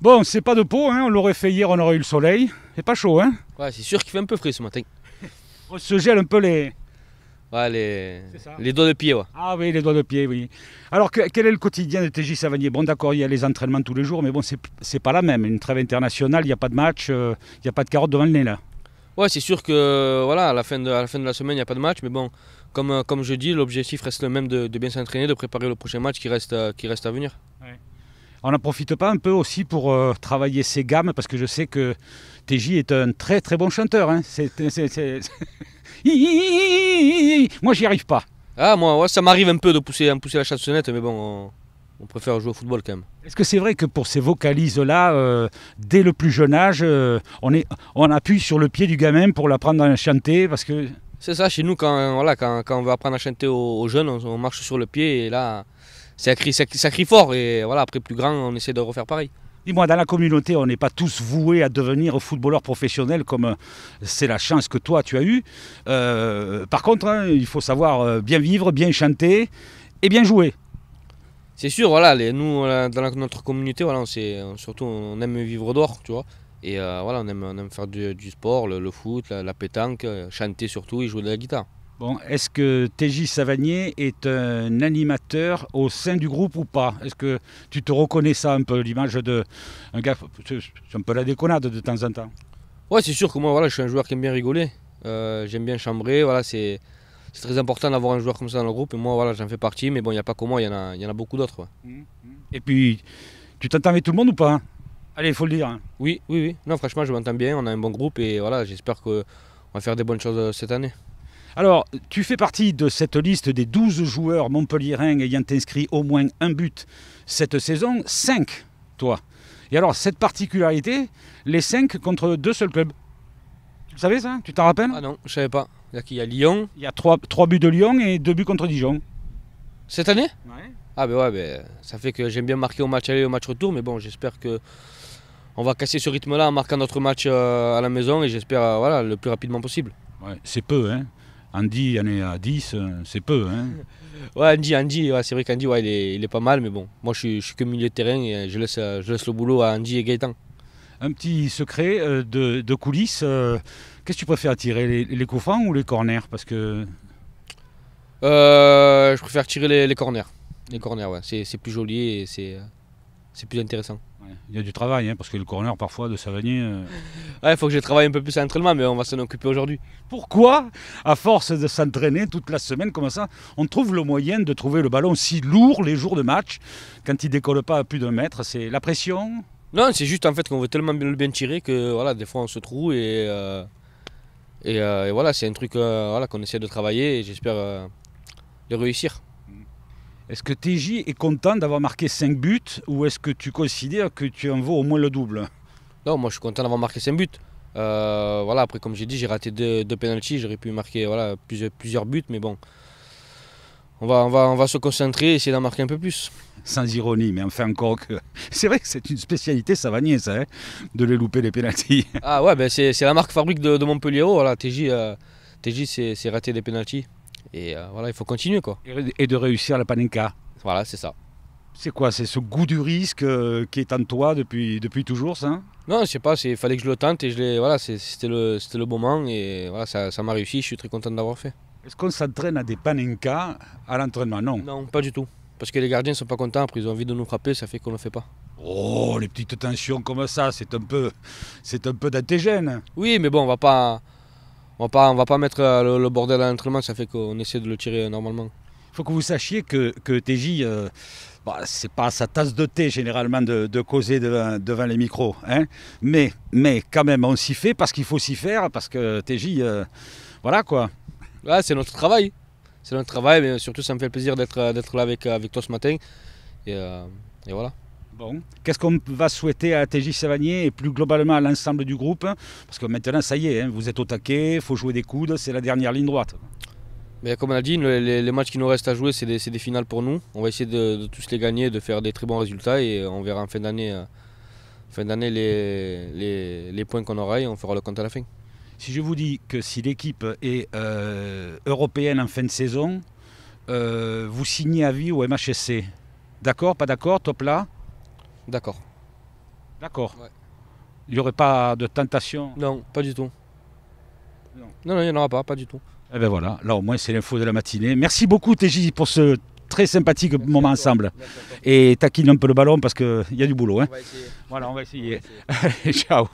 Bon, c'est pas de peau, hein. on l'aurait fait hier, on aurait eu le soleil. C'est pas chaud, hein Ouais, c'est sûr qu'il fait un peu frais ce matin. on se gèle un peu les. Ouais, les... les doigts de pied, ouais. Ah oui, les doigts de pied, oui. Alors, quel est le quotidien de TJ Savanier Bon, d'accord, il y a les entraînements tous les jours, mais bon, c'est pas la même. Une trêve internationale, il n'y a pas de match, euh, il n'y a pas de carotte devant le nez, là. Ouais, c'est sûr que voilà, à la fin de, la, fin de la semaine, il n'y a pas de match, mais bon, comme, euh, comme je dis, l'objectif reste le même de, bien s'entraîner, de préparer le prochain match qui reste, euh, qui reste à venir on n'en profite pas un peu aussi pour euh, travailler ses gammes parce que je sais que TJ est un très très bon chanteur. moi j'y arrive pas. Ah moi ça m'arrive un peu de pousser, pousser la chansonnette mais bon on, préfère jouer au football quand même. Est-ce que c'est vrai que pour ces vocalises là, euh, dès le plus jeune âge, euh, on, appuie sur le pied du gamin pour l'apprendre à chanter parce que... C'est ça, chez nous, quand, on veut apprendre à chanter aux, jeunes, on, on marche sur le pied et là, ça crie, fort. Et voilà, après plus grand, on essaie de refaire pareil. Dis-moi, dans la communauté, on n'est pas tous voués à devenir footballeurs professionnels comme euh, c'est la chance que toi tu as eue. Euh, par contre, hein, il faut savoir euh, bien vivre, bien chanter et bien jouer. C'est sûr, voilà, les, nous, dans notre communauté, voilà, on surtout on aime vivre dehors. tu vois. Et voilà, on aime, faire du, sport, le, foot, la, pétanque, chanter surtout et jouer de la guitare. Bon, est-ce que TJ Savanier est un animateur au sein du groupe ou pas Est-ce que tu te reconnais ça un peu, l'image de un gars, c'est un peu la déconnade de temps en temps Ouais, c'est sûr que moi, voilà, je suis un joueur qui aime bien rigoler, euh, j'aime bien chambrer, voilà, c'est, très important d'avoir un joueur comme ça dans le groupe, et moi, voilà, j'en fais partie, mais bon, il n'y a pas que moi, il y, en a, beaucoup d'autres. Mmh, mmh. Et puis, tu t'entends avec tout le monde ou pas hein? Allez, il faut le dire. Hein. Oui, oui, oui, non, franchement, je m'entends bien, on a un bon groupe, et voilà, j'espère qu'on va faire des bonnes choses euh, cette année. Alors, tu fais partie de cette liste des 12 joueurs montpelliérains ayant inscrit au moins un but cette saison, 5, toi. Et alors, cette particularité, les 5 contre deux seuls clubs. Tu savais ça Tu t'en rappelles Ah non, je savais pas. Il y a Lyon. Il y a trois buts de Lyon et deux buts contre Dijon. Cette année ouais. Ah ben ouais, ben, ça fait que j'aime bien marquer au match aller et au match retour, mais bon, j'espère que on va casser ce rythme-là en marquant notre match euh, à la maison et j'espère euh, voilà, le plus rapidement possible. Ouais, c'est peu, hein Andy, en est à 10, euh, c'est peu. Hein. Ouais, Andy, Andy c'est vrai qu'Andy, il est, pas mal, mais bon, moi je suis, je que milieu de terrain et je laisse, euh, laisse le boulot à Andy et Gaëtan. Un petit secret euh, de, coulisses, qu'est-ce que tu préfères tirer, les, les ou les corners Parce que... je préfère tirer les, corners. Les corners, c'est, c'est plus joli et c'est, c'est plus intéressant. Il y a du travail, hein, parce que le corner parfois de Savanier. Euh, il faut que je travaille un peu plus à l'entraînement, mais on va s'en occuper aujourd'hui. Pourquoi, à force de s'entraîner toute la semaine comme ça, on trouve le moyen de trouver le ballon si lourd les jours de match, quand il décolle pas à plus d'un mètre C'est la pression Non, c'est juste en fait qu'on veut tellement bien, bien tirer que voilà, des fois on se trouve et. Euh, euh, et, voilà, c'est un truc voilà, qu'on essaie de travailler et j'espère de réussir. Est-ce que TJ est content d'avoir marqué 5 buts ou est-ce que tu considères que tu en vaux au moins le double Non, moi je suis content d'avoir marqué 5 buts. Euh, voilà, après, comme j'ai dit, j'ai raté deux, deux j'aurais pu marquer voilà, plusieurs, buts, mais bon, on va, on va, on va se concentrer et essayer d'en marquer un peu plus. Sans ironie, mais enfin, encore que. C'est vrai que c'est une spécialité savanier, ça, hein, de les louper les pénalties. Ah ouais, ben c'est la marque fabrique de, Montpellier. Oh, voilà, TJ, euh, TJ c'est raté des pénalties. Et euh, voilà, il faut continuer quoi. Et de réussir la panenka. Voilà, c'est ça. C'est quoi C'est ce goût du risque euh, qui est en toi depuis, depuis toujours, ça hein Non, je sais pas, il fallait que je le tente et je voilà, c'était le, le moment et voilà, ça m'a réussi, je suis très content d'avoir fait. Est-ce qu'on s'entraîne à des panenkas à l'entraînement Non. Non, pas du tout. Parce que les gardiens ne sont pas contents, après ils ont envie de nous frapper, ça fait qu'on ne le fait pas. Oh, les petites tensions comme ça, c'est un peu, c'est un peu d'antigène. Oui, mais bon, on va pas, on va on va pas mettre euh, le, bordel à l'entraînement, ça fait qu'on essaie de le tirer euh, normalement. Il faut que vous sachiez que, TJ, euh, bah, c'est pas sa tasse de thé généralement de, causer devant, les micros. Hein mais, mais quand même, on s'y fait parce qu'il faut s'y faire, parce que TJ, voilà quoi. c'est notre travail. C'est notre travail, mais surtout ça me fait plaisir d'être là avec, avec toi ce matin. et voilà. Qu'est-ce qu'on va souhaiter à TJ Savanier et plus globalement à l'ensemble du groupe Parce que maintenant, ça y est, hein, vous êtes au taquet, il faut jouer des coudes, c'est la dernière ligne droite. comme on a dit, les, matchs qui nous restent à jouer, c'est des, finales pour nous. On va essayer de, tous les gagner, de faire des très bons résultats et on verra en fin d'année euh, fin les, les, points qu'on aura et on fera le compte à la fin. Si je vous dis que si l'équipe est euh, européenne en fin de saison, euh, vous signez à vie au MHSC. D'accord, pas d'accord, top là D'accord. D'accord. Il n'y aurait pas de tentation Non, pas du tout. Non, non, il n'y en aura pas, pas du tout. Eh bien voilà, là au moins c'est l'info de la matinée. Merci beaucoup TJ pour ce très sympathique moment ensemble. Et taquine un peu le ballon parce qu'il y a du boulot. Hein. On va voilà, on va essayer. ciao.